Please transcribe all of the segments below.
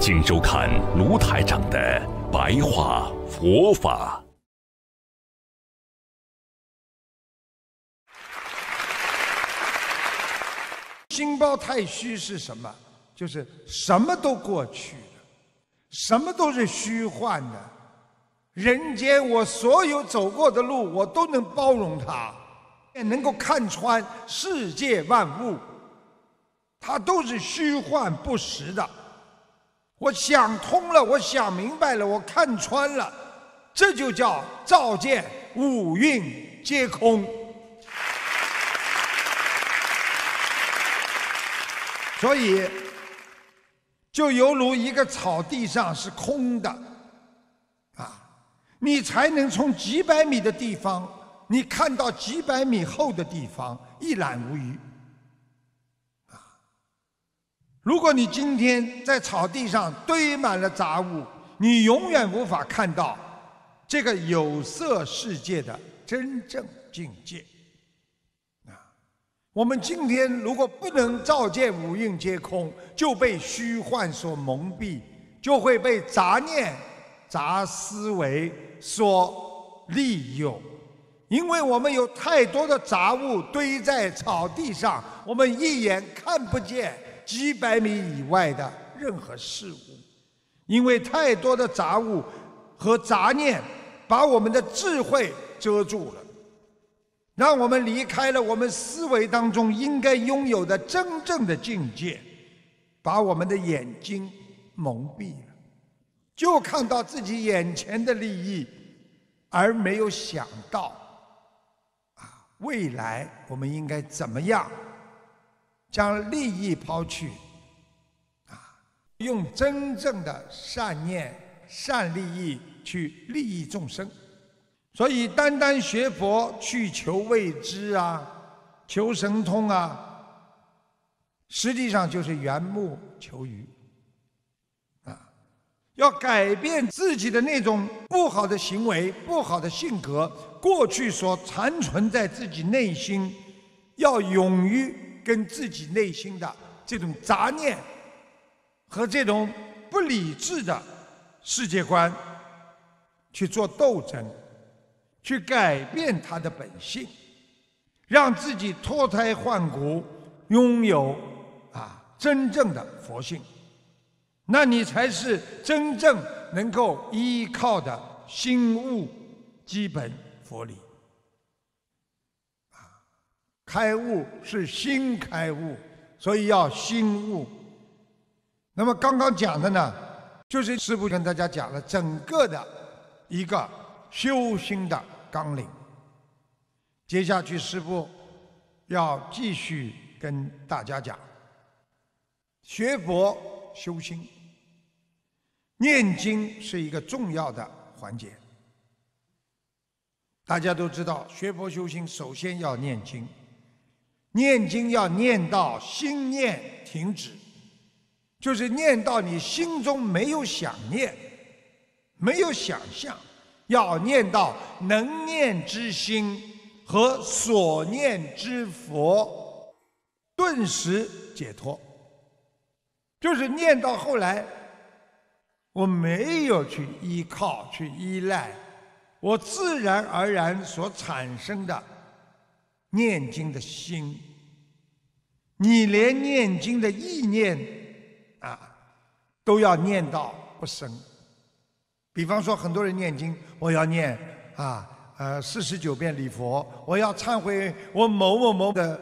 请收看卢台长的白话佛法。心包太虚是什么？就是什么都过去了，什么都是虚幻的。人间我所有走过的路，我都能包容它，也能够看穿世界万物，它都是虚幻不实的。我想通了，我想明白了，我看穿了，这就叫照见五蕴皆空。所以，就犹如一个草地上是空的，啊，你才能从几百米的地方，你看到几百米厚的地方，一览无余。如果你今天在草地上堆满了杂物，你永远无法看到这个有色世界的真正境界。啊，我们今天如果不能照见五蕴皆空，就被虚幻所蒙蔽，就会被杂念、杂思维所利用。因为我们有太多的杂物堆在草地上，我们一眼看不见。几百米以外的任何事物，因为太多的杂物和杂念，把我们的智慧遮住了，让我们离开了我们思维当中应该拥有的真正的境界，把我们的眼睛蒙蔽了，就看到自己眼前的利益，而没有想到，啊，未来我们应该怎么样？将利益抛去，啊，用真正的善念、善利益去利益众生。所以，单单学佛去求未知啊，求神通啊，实际上就是缘木求鱼。啊，要改变自己的那种不好的行为、不好的性格，过去所残存在自己内心，要勇于。跟自己内心的这种杂念和这种不理智的世界观去做斗争，去改变他的本性，让自己脱胎换骨，拥有啊真正的佛性，那你才是真正能够依靠的心物基本佛理。开悟是心开悟，所以要心悟。那么刚刚讲的呢，就是师父跟大家讲了整个的一个修心的纲领。接下去师父要继续跟大家讲，学佛修心，念经是一个重要的环节。大家都知道，学佛修心首先要念经。念经要念到心念停止，就是念到你心中没有想念，没有想象，要念到能念之心和所念之佛顿时解脱。就是念到后来，我没有去依靠，去依赖，我自然而然所产生的。念经的心，你连念经的意念啊，都要念到不生。比方说，很多人念经，我要念啊，呃，四十九遍礼佛，我要忏悔我某某某的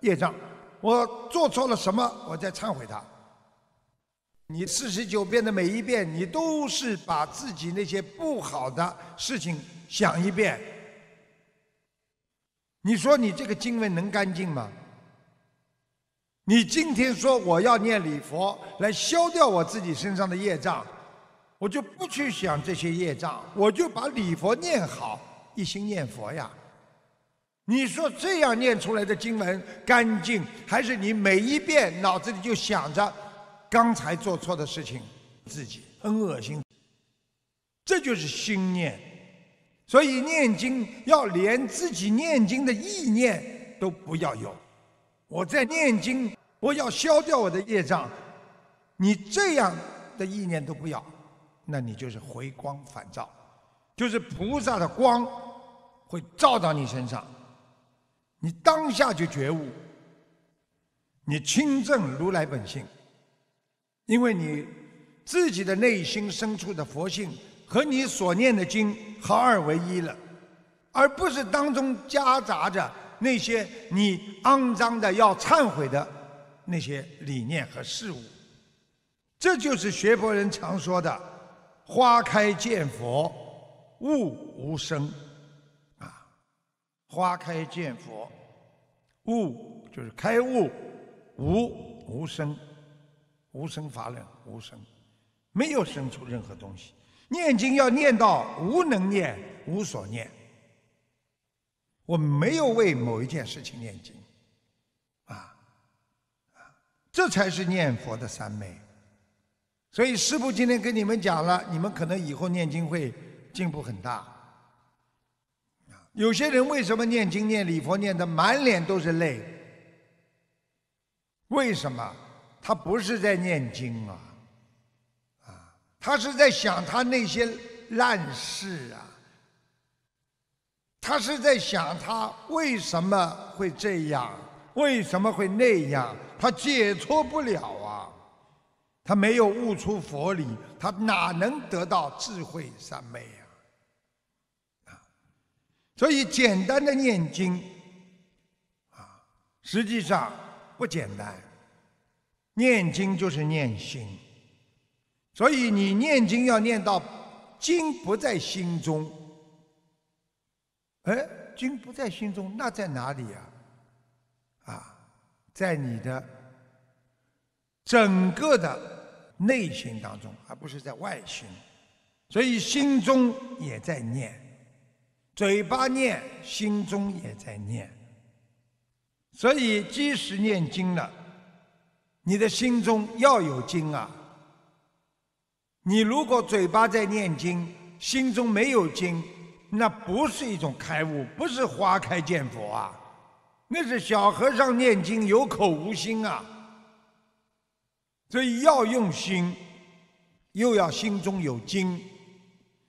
业障，我做错了什么，我再忏悔他。你四十九遍的每一遍，你都是把自己那些不好的事情想一遍。你说你这个经文能干净吗？你今天说我要念礼佛来消掉我自己身上的业障，我就不去想这些业障，我就把礼佛念好，一心念佛呀。你说这样念出来的经文干净，还是你每一遍脑子里就想着刚才做错的事情，自己很恶心，这就是心念。所以念经要连自己念经的意念都不要有，我在念经，我要消掉我的业障，你这样的意念都不要，那你就是回光返照，就是菩萨的光会照到你身上，你当下就觉悟，你亲证如来本性，因为你自己的内心深处的佛性。和你所念的经合二为一了，而不是当中夹杂着那些你肮脏的要忏悔的那些理念和事物。这就是学佛人常说的“花开见佛，悟无声”啊，“花开见佛，悟就是开悟，无无声，无声法了，无声，没有生出任何东西。”念经要念到无能念、无所念。我没有为某一件事情念经，啊，这才是念佛的三昧。所以师父今天跟你们讲了，你们可能以后念经会进步很大。有些人为什么念经念礼佛念的满脸都是泪？为什么？他不是在念经啊。他是在想他那些烂事啊，他是在想他为什么会这样，为什么会那样，他解脱不了啊，他没有悟出佛理，他哪能得到智慧三昧啊，所以简单的念经，啊，实际上不简单，念经就是念心。所以你念经要念到经不在心中，哎，经不在心中，那在哪里啊？啊，在你的整个的内心当中，而不是在外心。所以心中也在念，嘴巴念，心中也在念。所以即使念经了，你的心中要有经啊。你如果嘴巴在念经，心中没有经，那不是一种开悟，不是花开见佛啊，那是小和尚念经有口无心啊。所以要用心，又要心中有经。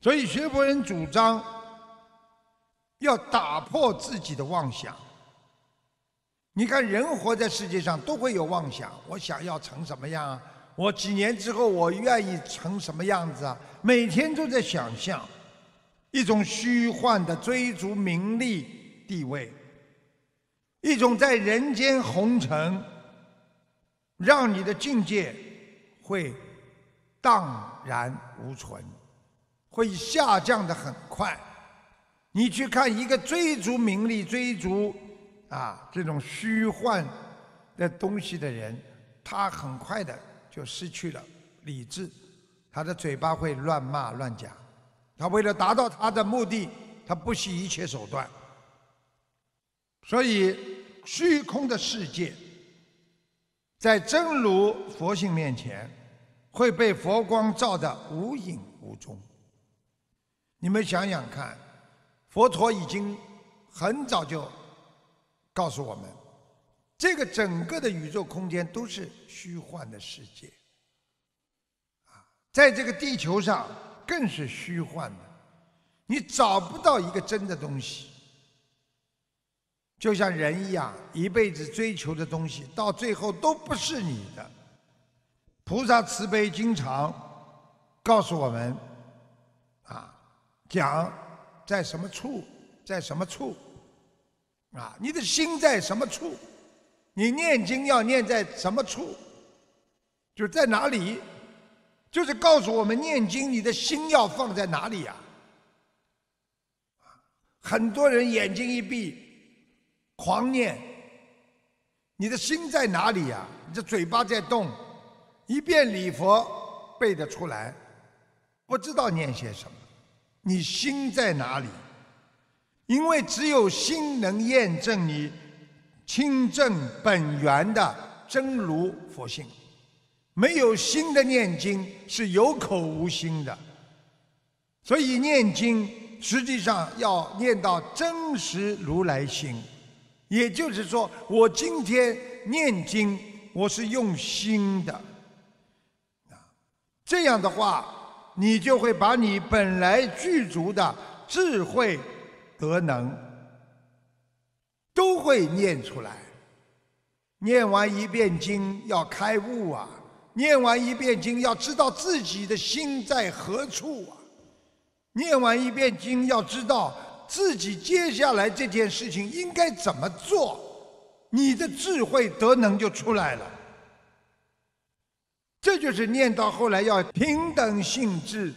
所以学佛人主张要打破自己的妄想。你看人活在世界上都会有妄想，我想要成什么样啊？我几年之后，我愿意成什么样子啊？每天都在想象，一种虚幻的追逐名利地位，一种在人间红尘，让你的境界会荡然无存，会下降的很快。你去看一个追逐名利、追逐啊这种虚幻的东西的人，他很快的。就失去了理智，他的嘴巴会乱骂乱讲，他为了达到他的目的，他不惜一切手段。所以，虚空的世界，在真如佛性面前，会被佛光照得无影无踪。你们想想看，佛陀已经很早就告诉我们。这个整个的宇宙空间都是虚幻的世界，啊，在这个地球上更是虚幻的，你找不到一个真的东西。就像人一样，一辈子追求的东西，到最后都不是你的。菩萨慈悲经常告诉我们，啊，讲在什么处，在什么处，啊，你的心在什么处？你念经要念在什么处？就是在哪里？就是告诉我们念经，你的心要放在哪里呀？很多人眼睛一闭，狂念，你的心在哪里呀？你的嘴巴在动，一遍礼佛背得出来，不知道念些什么，你心在哪里？因为只有心能验证你。清正本源的真如佛性，没有心的念经是有口无心的，所以念经实际上要念到真实如来心，也就是说，我今天念经我是用心的，啊，这样的话，你就会把你本来具足的智慧德能。会念出来，念完一遍经要开悟啊！念完一遍经要知道自己的心在何处啊！念完一遍经要知道自己接下来这件事情应该怎么做，你的智慧德能就出来了。这就是念到后来要平等性智、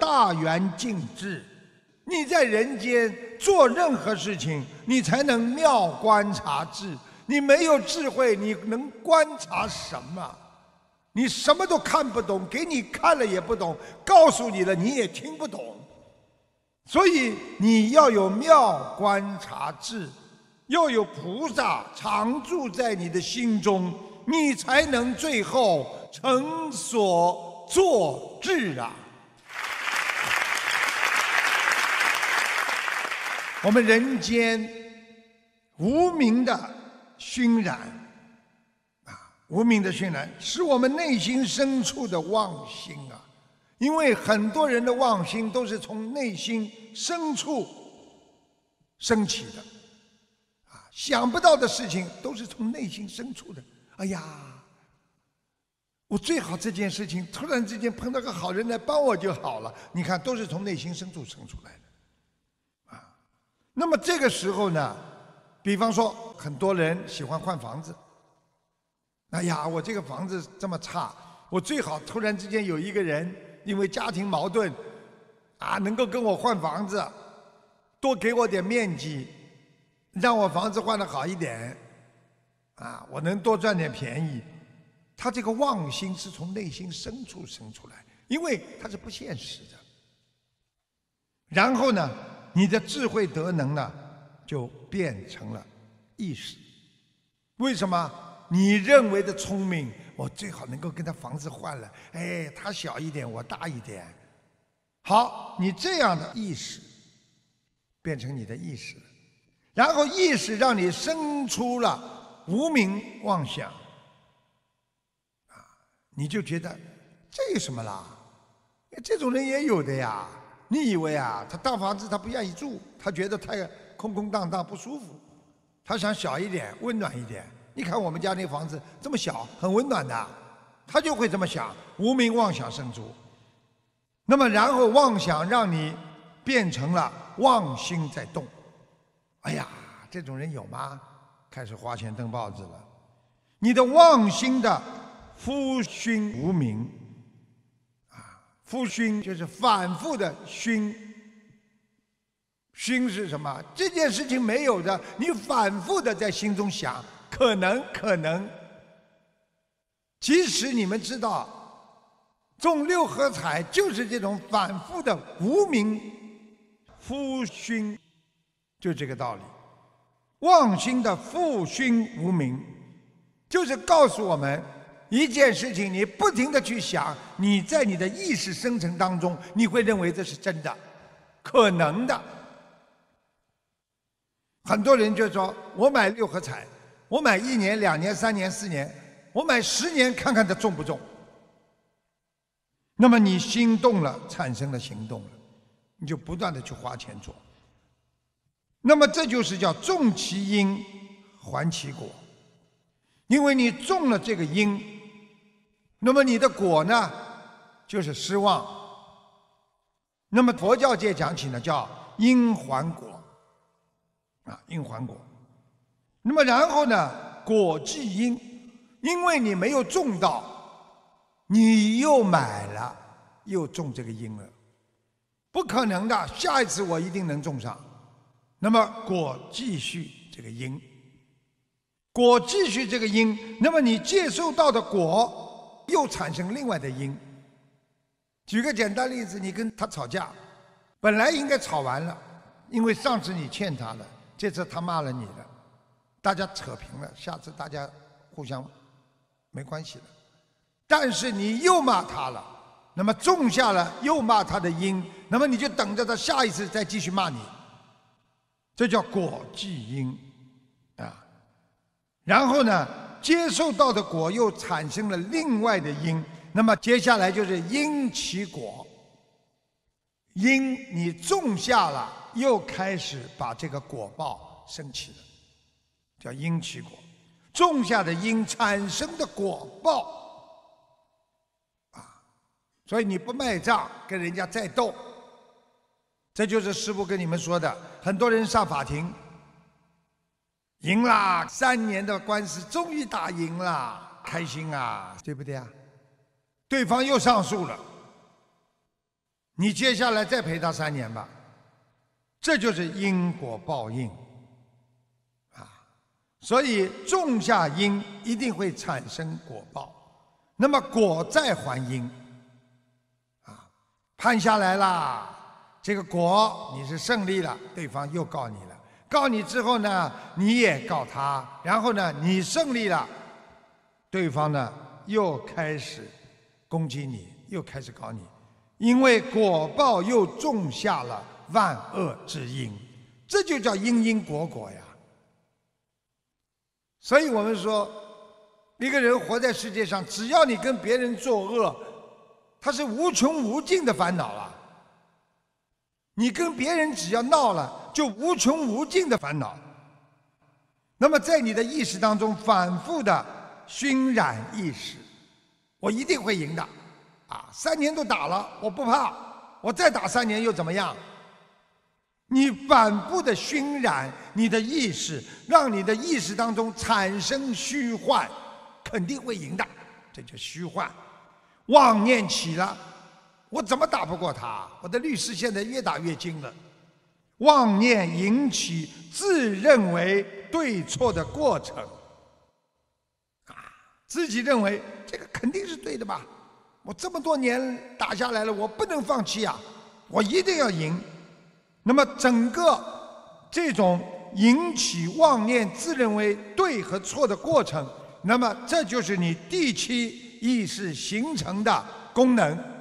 大圆净智。你在人间做任何事情，你才能妙观察智。你没有智慧，你能观察什么？你什么都看不懂，给你看了也不懂，告诉你了你也听不懂。所以你要有妙观察智，要有菩萨常住在你的心中，你才能最后成所作智啊。我们人间无名的熏染，啊，无名的熏染，使我们内心深处的妄心啊，因为很多人的妄心都是从内心深处升起的，啊，想不到的事情都是从内心深处的。哎呀，我最好这件事情，突然之间碰到个好人来帮我就好了。你看，都是从内心深处生出来的。那么这个时候呢，比方说很多人喜欢换房子。哎呀，我这个房子这么差，我最好突然之间有一个人因为家庭矛盾，啊，能够跟我换房子，多给我点面积，让我房子换的好一点，啊，我能多赚点便宜。他这个妄心是从内心深处生出来，因为他是不现实的。然后呢？你的智慧德能呢，就变成了意识。为什么？你认为的聪明，我最好能够跟他房子换了。哎，他小一点，我大一点。好，你这样的意识，变成你的意识，然后意识让你生出了无名妄想。啊，你就觉得这有什么啦？这种人也有的呀。你以为啊，他大房子他不愿意住，他觉得太空空荡荡不舒服，他想小一点，温暖一点。你看我们家那房子这么小，很温暖的，他就会这么想。无名妄想生出。那么然后妄想让你变成了妄心在动。哎呀，这种人有吗？开始花钱登报纸了。你的妄心的夫熏无名复熏就是反复的熏，熏是什么？这件事情没有的，你反复的在心中想，可能可能。其实你们知道，中六合彩就是这种反复的无名夫熏，就这个道理。妄心的复熏无名，就是告诉我们。一件事情，你不停的去想，你在你的意识生成当中，你会认为这是真的、可能的。很多人就说：“我买六合彩，我买一年、两年、三年、四年，我买十年看看它中不中。”那么你心动了，产生了行动了，你就不断的去花钱做。那么这就是叫种其因，还其果，因为你种了这个因。那么你的果呢，就是失望。那么佛教界讲起呢，叫因还果，啊，因还果。那么然后呢，果即因，因为你没有种到，你又买了，又种这个因了，不可能的。下一次我一定能种上。那么果继续这个因，果继续这个因，那么你接受到的果。又产生另外的因。举个简单例子，你跟他吵架，本来应该吵完了，因为上次你欠他了，这次他骂了你了，大家扯平了，下次大家互相没关系了。但是你又骂他了，那么种下了又骂他的因，那么你就等着他下一次再继续骂你，这叫果即因啊。然后呢？接受到的果又产生了另外的因，那么接下来就是因起果，因你种下了，又开始把这个果报升起了，叫因起果，种下的因产生的果报，啊，所以你不卖账跟人家再斗，这就是师父跟你们说的，很多人上法庭。赢啦！三年的官司终于打赢了，开心啊，对不对啊？对方又上诉了，你接下来再陪他三年吧。这就是因果报应，啊，所以种下因一定会产生果报。那么果再还因，啊，判下来啦，这个果你是胜利了，对方又告你了。告你之后呢，你也告他，然后呢，你胜利了，对方呢又开始攻击你，又开始告你，因为果报又种下了万恶之因，这就叫因因果果呀。所以我们说，一个人活在世界上，只要你跟别人作恶，他是无穷无尽的烦恼了。你跟别人只要闹了。就无穷无尽的烦恼，那么在你的意识当中反复的熏染意识，我一定会赢的，啊，三年都打了，我不怕，我再打三年又怎么样？你反复的熏染你的意识，让你的意识当中产生虚幻，肯定会赢的，这就虚幻，妄念起了，我怎么打不过他？我的律师现在越打越精了。妄念引起自认为对错的过程，啊，自己认为这个肯定是对的吧？我这么多年打下来了，我不能放弃呀，我一定要赢。那么整个这种引起妄念、自认为对和错的过程，那么这就是你第七意识形成的功能。